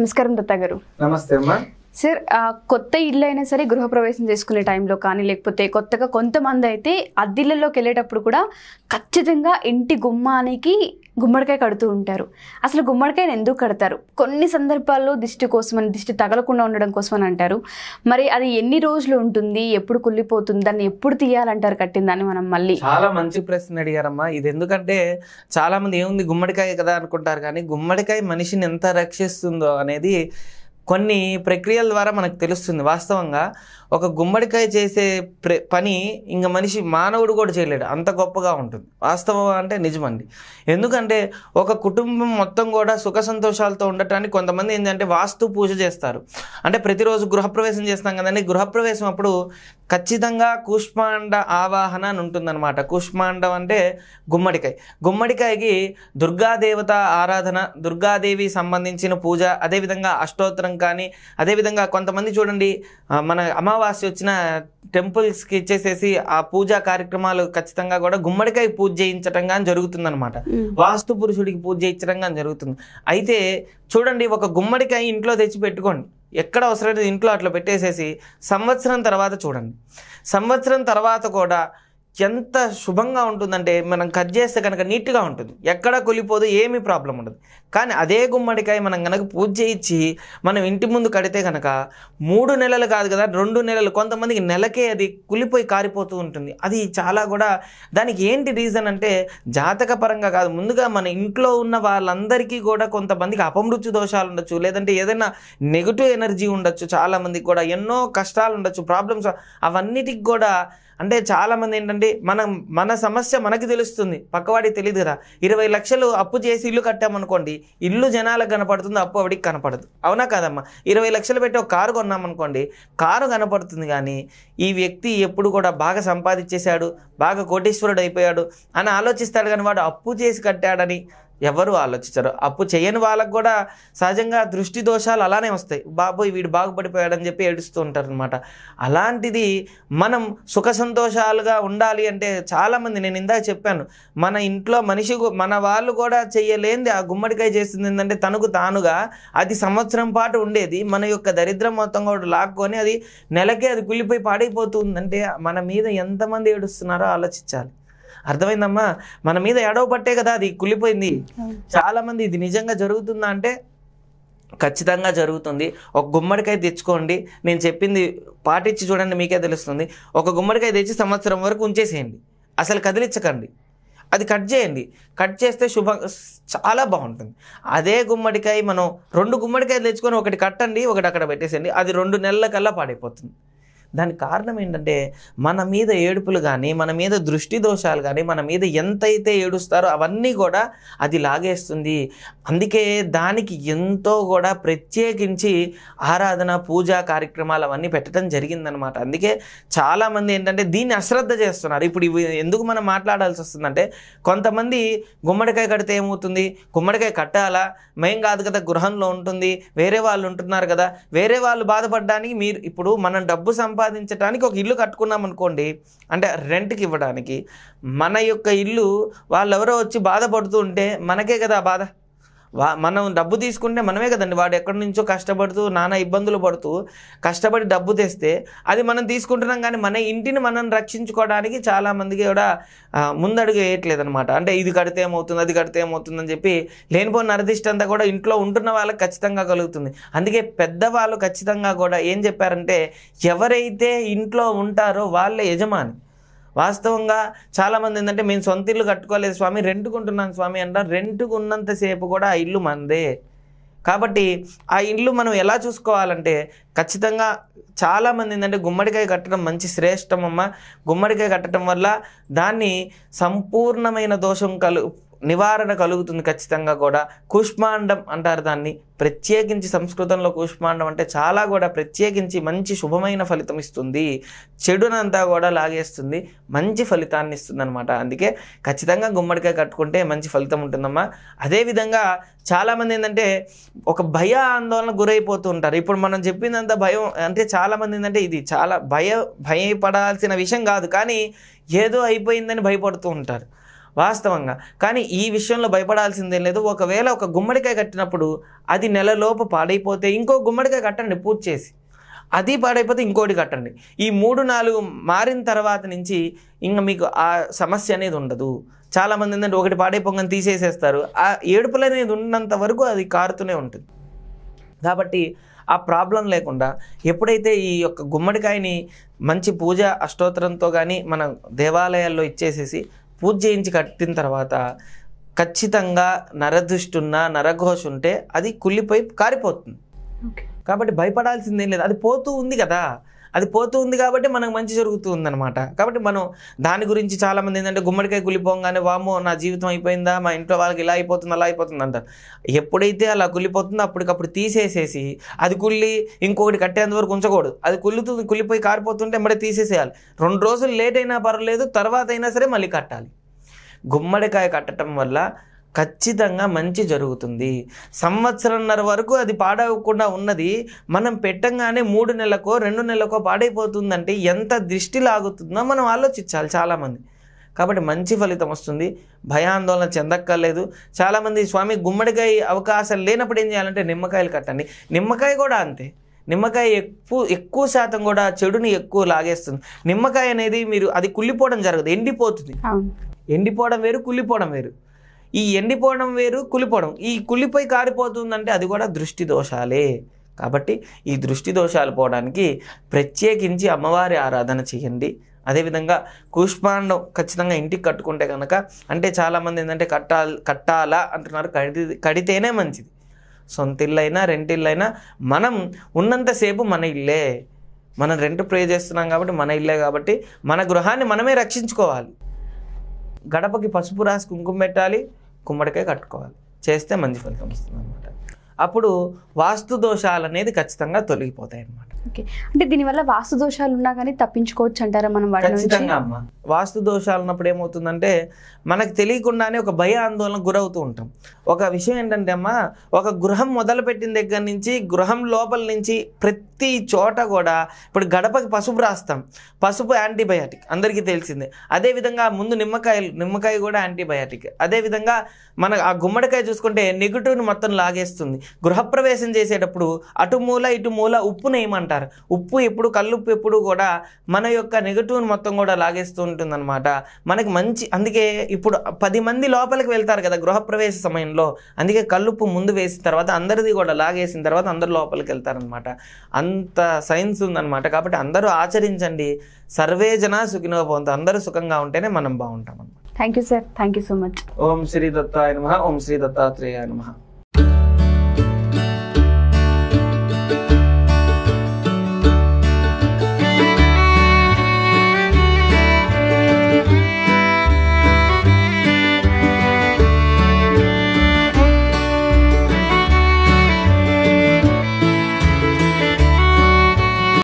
నమస్కారం దత్తా గారు నమస్తే అమ్మా సార్ కొత్త ఇల్లు అయినా సరే గృహప్రవేశం చేసుకునే టైంలో కానీ లేకపోతే కొత్తగా కొంతమంది అయితే అద్దిళ్ళలోకి వెళ్ళేటప్పుడు కూడా ఖచ్చితంగా ఇంటి గుమ్మానికి గుమ్మడికాయ కడుతూ ఉంటారు అసలు గుమ్మడికాయను ఎందుకు కడతారు కొన్ని సందర్భాల్లో దిష్టి కోసమని దిష్టి తగలకుండా ఉండడం కోసం అని అంటారు మరి అది ఎన్ని రోజులు ఉంటుంది ఎప్పుడు కుళ్ళిపోతుంది దాన్ని ఎప్పుడు తీయాలంటారు దాన్ని మనం మళ్ళీ చాలా మంచి ప్రశ్న అడిగారమ్మా ఇది ఎందుకంటే చాలా మంది ఏముంది గుమ్మడికాయ కదా అనుకుంటారు కానీ గుమ్మడికాయ మనిషిని ఎంత రక్షిస్తుందో అనేది కొన్ని ప్రక్రియల ద్వారా మనకు తెలుస్తుంది వాస్తవంగా ఒక గుమ్మడికాయ చేసే పని ఇంక మనిషి మానవుడు కూడా చేయలేడు అంత గొప్పగా ఉంటుంది వాస్తవం అంటే నిజమండి ఎందుకంటే ఒక కుటుంబం మొత్తం కూడా సుఖ సంతోషాలతో ఉండటానికి కొంతమంది ఏంటంటే వాస్తు పూజ చేస్తారు అంటే ప్రతిరోజు గృహప్రవేశం చేస్తాం కదండి గృహప్రవేశం అప్పుడు ఖచ్చితంగా కూష్మాండ ఆవాహన అని ఉంటుందన్నమాట కుష్మాండం అంటే గుమ్మడికాయ గుమ్మడికాయకి దుర్గాదేవత ఆరాధన దుర్గాదేవి సంబంధించిన పూజ అదేవిధంగా అష్టోత్తరం కానీ అదేవిధంగా కొంతమంది చూడండి మన అమావాస్య అమావాస్య వచ్చిన టెంపుల్స్కి ఇచ్చేసేసి ఆ పూజా కార్యక్రమాలు ఖచ్చితంగా కూడా గుమ్మడికాయ పూజ చేయించడం కానీ జరుగుతుందనమాట వాస్తు పురుషుడికి పూజ చేయించడం కానీ జరుగుతుంది అయితే చూడండి ఒక గుమ్మడికాయ ఇంట్లో తెచ్చి పెట్టుకోండి ఎక్కడ అవసరమైతే ఇంట్లో అట్లా పెట్టేసేసి సంవత్సరం తర్వాత చూడండి సంవత్సరం తర్వాత కూడా ఎంత శుభంగా ఉంటుందంటే మనం కట్ చేస్తే కనుక నీట్గా ఉంటుంది ఎక్కడ కొలిపోదు ఏమీ ప్రాబ్లం ఉండదు కానీ అదే గుమ్మడికాయ మనం కనుక పూజ చేయించి మనం ఇంటి ముందు కడితే కనుక మూడు నెలలు కాదు కదా రెండు నెలలు కొంతమందికి నెలకే అది కులిపోయి కారిపోతూ ఉంటుంది అది చాలా కూడా దానికి ఏంటి రీజన్ అంటే జాతక పరంగా కాదు ముందుగా మన ఇంట్లో ఉన్న వాళ్ళందరికీ కూడా కొంతమందికి అపమృత్యు దోషాలు ఉండొచ్చు లేదంటే ఏదైనా నెగిటివ్ ఎనర్జీ ఉండొచ్చు చాలామందికి కూడా ఎన్నో కష్టాలు ఉండొచ్చు ప్రాబ్లమ్స్ అవన్నిటికి కూడా అంటే చాలామంది ఏంటంటే మనం మన సమస్య మనకి తెలుస్తుంది పక్కవాడికి తెలియదు కదా ఇరవై లక్షలు అప్పు చేసి ఇల్లు కట్టామనుకోండి ఇల్లు జనాలకు కనపడుతుంది అప్పు అవిడికి కనపడదు అవునా కాదమ్మా ఇరవై లక్షలు పెట్టి ఒక కారు కొన్నామనుకోండి కారు కనపడుతుంది కానీ ఈ వ్యక్తి ఎప్పుడు కూడా బాగా సంపాదించేశాడు బాగా కోటీశ్వరుడు అయిపోయాడు అని ఆలోచిస్తాడు కానీ వాడు అప్పు చేసి కట్టాడని ఎవరు ఆలోచించరు అప్పు చేయని వాళ్ళకు కూడా సహజంగా దృష్టి దోషాలు అలానే వస్తాయి బాబోయ్ వీడు బాగుపడిపోయాడని చెప్పి ఏడుస్తూ అనమాట అలాంటిది మనం సుఖ సంతోషాలుగా ఉండాలి అంటే చాలామంది నేను ఇందాక చెప్పాను మన ఇంట్లో మనిషి మన వాళ్ళు కూడా చేయలేంది ఆ గుమ్మడికాయ చేసింది ఏంటంటే తనకు తానుగా అది సంవత్సరం పాటు ఉండేది మన యొక్క దరిద్రం మొత్తం కూడా లాక్కొని అది నెలకే అది కుళ్ళిపోయి పాడైపోతుందంటే మన మీద ఎంతమంది ఏడుస్తున్నారో ఆలోచించాలి అర్థమైందమ్మా మన మీద ఎడవ పట్టే కదా అది కుళ్ళిపోయింది చాలామంది ఇది నిజంగా జరుగుతుందా అంటే ఖచ్చితంగా జరుగుతుంది ఒక గుమ్మడికాయ తెచ్చుకోండి నేను చెప్పింది పాటించి చూడండి మీకే తెలుస్తుంది ఒక గుమ్మడికాయ తెచ్చి సంవత్సరం వరకు ఉంచేసేయండి అసలు కదిలించకండి అది కట్ చేయండి కట్ చేస్తే శుభ చాలా బాగుంటుంది అదే గుమ్మడికాయ మనం రెండు గుమ్మడికాయలు తెచ్చుకొని ఒకటి కట్టండి ఒకటి అక్కడ పెట్టేసేయండి అది రెండు నెలల కల్లా పాడైపోతుంది దానికి కారణం ఏంటంటే మన మీద ఏడుపులు కానీ మన మీద దృష్టి దోషాలు కానీ మన మీద ఎంతైతే ఏడుస్తారో అవన్నీ కూడా అది లాగేస్తుంది అందుకే దానికి ఎంతో కూడా ప్రత్యేకించి ఆరాధన పూజా కార్యక్రమాలు అవన్నీ పెట్టడం జరిగిందనమాట అందుకే చాలామంది ఏంటంటే దీన్ని అశ్రద్ధ చేస్తున్నారు ఇప్పుడు ఇవి ఎందుకు మనం మాట్లాడాల్సి వస్తుందంటే కొంతమంది గుమ్మడికాయ కడితే ఏమవుతుంది గుమ్మడికాయ కట్టాలా మేం కాదు కదా గృహంలో ఉంటుంది వేరే వాళ్ళు ఉంటున్నారు కదా వేరే వాళ్ళు బాధపడడానికి మీరు ఇప్పుడు మనం డబ్బు సంపా సంపాదించడానికి ఒక ఇల్లు కట్టుకున్నాం అనుకోండి అంటే రెంట్కి ఇవ్వడానికి మన యొక్క ఇల్లు వాళ్ళెవరో వచ్చి బాధపడుతూ ఉంటే మనకే కదా బాధ మనం డబ్బు తీసుకుంటే మనమే కదండి వాడు ఎక్కడి నుంచో కష్టపడుతూ నానా ఇబ్బందులు పడుతూ కష్టపడి డబ్బు తెస్తే అది మనం తీసుకుంటున్నాం కానీ మన ఇంటిని మనం రక్షించుకోవడానికి చాలామందికి కూడా ముందడుగు వేయట్లేదు అనమాట అంటే ఇది కడితే ఏమవుతుంది అది కడితే ఏమవుతుందని చెప్పి లేనిపోయిన నరదిష్టంతా అంతా కూడా ఇంట్లో ఉంటున్న వాళ్ళకి ఖచ్చితంగా కలుగుతుంది అందుకే పెద్దవాళ్ళు ఖచ్చితంగా కూడా ఏం చెప్పారంటే ఎవరైతే ఇంట్లో ఉంటారో వాళ్ళే యజమాని వాస్తవంగా చాలామంది ఏంటంటే మేము సొంత ఇల్లు కట్టుకోలేదు స్వామి రెంటుకుంటున్నాను స్వామి అంటారు రెంటుకు ఉన్నంతసేపు కూడా ఆ ఇల్లు మనదే కాబట్టి ఆ ఇల్లు మనం ఎలా చూసుకోవాలంటే ఖచ్చితంగా చాలామంది ఏంటంటే గుమ్మడికాయ కట్టడం మంచి శ్రేష్టమమ్మ గుమ్మడికాయ కట్టడం వల్ల దాన్ని సంపూర్ణమైన దోషం కలు నివారణ కలుగుతుంది ఖచ్చితంగా కూడా కుష్మాండం అంటారు దాన్ని ప్రత్యేకించి సంస్కృతంలో కుష్మాండం అంటే చాలా కూడా ప్రత్యేకించి మంచి శుభమైన ఫలితం ఇస్తుంది చెడునంతా కూడా లాగేస్తుంది మంచి ఫలితాన్ని ఇస్తుంది అనమాట అందుకే ఖచ్చితంగా గుమ్మడికాయ కట్టుకుంటే మంచి ఫలితం ఉంటుందమ్మా అదేవిధంగా చాలామంది ఏంటంటే ఒక భయ ఆందోళన గురైపోతూ ఉంటారు ఇప్పుడు మనం చెప్పిందంత భయం అంటే చాలామంది ఏంటంటే ఇది చాలా భయ భయపడాల్సిన విషయం కాదు కానీ ఏదో అయిపోయిందని భయపడుతూ ఉంటారు వాస్తవంగా కానీ ఈ విషయంలో భయపడాల్సిందేం లేదు ఒకవేళ ఒక గుమ్మడికాయ కట్టినప్పుడు అది నెలలోపు పాడైపోతే ఇంకో గుమ్మడికాయ కట్టండి పూర్తి చేసి అది పాడైపోతే ఇంకోటి కట్టండి ఈ మూడు నాలుగు మారిన తర్వాత నుంచి ఇంకా మీకు ఆ సమస్య అనేది ఉండదు చాలామంది ఏంటంటే ఒకటి పాడైపోగానే తీసేసేస్తారు ఆ ఏడుపులు అనేది ఉన్నంత వరకు అది కారుతూనే ఉంటుంది కాబట్టి ఆ ప్రాబ్లం లేకుండా ఎప్పుడైతే ఈ యొక్క గుమ్మడికాయని మంచి పూజ అష్టోత్తరంతో కానీ మన దేవాలయాల్లో ఇచ్చేసేసి పూజ చేయించి కట్టిన తర్వాత ఖచ్చితంగా ఉన్న నరఘోష ఉంటే అది కుళ్ళిపోయి కారిపోతుంది కాబట్టి భయపడాల్సిందేం లేదు అది పోతూ ఉంది కదా అది పోతూ ఉంది కాబట్టి మనకు మంచి జరుగుతూ అనమాట కాబట్టి మనం దాని గురించి చాలామంది ఏంటంటే గుమ్మడికాయ కులిపోగానే వామో నా జీవితం అయిపోయిందా మా ఇంట్లో వాళ్ళకి ఇలా అయిపోతుంది అలా అయిపోతుంది అంటారు ఎప్పుడైతే అలా కులిపోతుందో అప్పటికప్పుడు తీసేసేసి అది కుళ్ళి ఇంకొకటి కట్టేంత వరకు ఉంచకూడదు అది కుళ్ళుతుంది కుళ్ళిపోయి కారిపోతుంటే మరి తీసేసేయాలి రెండు రోజులు లేట్ అయినా పర్వాలేదు తర్వాత అయినా సరే మళ్ళీ కట్టాలి గుమ్మడికాయ కట్టడం వల్ల ఖచ్చితంగా మంచి జరుగుతుంది సంవత్సరంన్నర వరకు అది పాడవకుండా ఉన్నది మనం పెట్టంగానే మూడు నెలలకో రెండు నెలలకో పాడైపోతుందంటే ఎంత దృష్టి లాగుతుందో మనం ఆలోచించాలి చాలామంది కాబట్టి మంచి ఫలితం వస్తుంది భయాందోళన చెందక్కర్లేదు చాలామంది స్వామి గుమ్మడికాయ అవకాశం లేనప్పుడు ఏం చేయాలంటే నిమ్మకాయలు కట్టండి నిమ్మకాయ కూడా అంతే నిమ్మకాయ ఎక్కువ ఎక్కువ శాతం కూడా చెడుని ఎక్కువ లాగేస్తుంది నిమ్మకాయ అనేది మీరు అది కుళ్ళిపోవడం జరగదు ఎండిపోతుంది ఎండిపోవడం వేరు కుళ్ళిపోవడం వేరు ఈ ఎండిపోవడం వేరు కులిపోవడం ఈ కులిపోయి కారిపోతుందంటే అది కూడా దృష్టి దోషాలే కాబట్టి ఈ దృష్టి దోషాలు పోవడానికి ప్రత్యేకించి అమ్మవారి ఆరాధన చేయండి అదేవిధంగా కూష్మాండం ఖచ్చితంగా ఇంటికి కట్టుకుంటే కనుక అంటే చాలామంది ఏంటంటే కట్టాలి కట్టాలా అంటున్నారు కడి కడితేనే మంచిది సొంత ఇల్లైనా రెంటిల్లైనా మనం ఉన్నంతసేపు మన ఇల్లే మనం రెంట్ ప్రే చేస్తున్నాం కాబట్టి మన ఇల్లే కాబట్టి మన గృహాన్ని మనమే రక్షించుకోవాలి గడపకి పసుపు రాసి కుంకుమ పెట్టాలి కుమ్మడికాయ కట్టుకోవాలి చేస్తే మంచి ఫలితం వస్తుంది అన్నమాట అప్పుడు వాస్తు దోషాలు అనేది ఖచ్చితంగా తొలగిపోతాయి అన్నమాట ఓకే అంటే దీనివల్ల వాస్తు దోషాలు ఉన్నా కానీ తప్పించుకోవచ్చు అంటారా మనం ఖచ్చితంగా అమ్మ వాస్తు దోషాలు ఉన్నప్పుడు ఏమవుతుందంటే మనకు తెలియకుండానే ఒక భయ ఆందోళన గురవుతూ ఉంటాం ఒక విషయం ఏంటంటే అమ్మ ఒక గృహం మొదలుపెట్టిన దగ్గర నుంచి గృహం లోపల నుంచి ప్రతి చోట కూడా ఇప్పుడు గడపకి పసుపు రాస్తాం పసుపు యాంటీబయాటిక్ అందరికీ తెలిసిందే అదేవిధంగా ముందు నిమ్మకాయలు నిమ్మకాయ కూడా యాంటీబయాటిక్ అదేవిధంగా మన ఆ గుమ్మడికాయ చూసుకుంటే నెగిటివ్ని మొత్తం లాగేస్తుంది గృహప్రవేశం చేసేటప్పుడు అటు మూల ఇటు మూల ఉప్పు నేయమంటారు అంటారు ఉప్పు ఎప్పుడు ఉప్పు ఎప్పుడు కూడా మన యొక్క నెగటివ్ని మొత్తం కూడా లాగేస్తూ ఉంటుందన్నమాట మనకి మంచి అందుకే ఇప్పుడు పది మంది లోపలికి వెళ్తారు కదా గృహప్రవేశ సమయంలో అందుకే కళ్ళుప్పు ముందు వేసిన తర్వాత అందరిది కూడా లాగేసిన తర్వాత అందరు లోపలికి వెళ్తారనమాట అంత సైన్స్ ఉందన్నమాట కాబట్టి అందరూ ఆచరించండి సర్వే జన సుఖినో పొందుతారు అందరూ సుఖంగా ఉంటేనే మనం బాగుంటాం అన్నమాట thank you sir thank you so much ఓం శ్రీ దత్తాయ నమ ఓం శ్రీ దత్తాత్రేయ నమ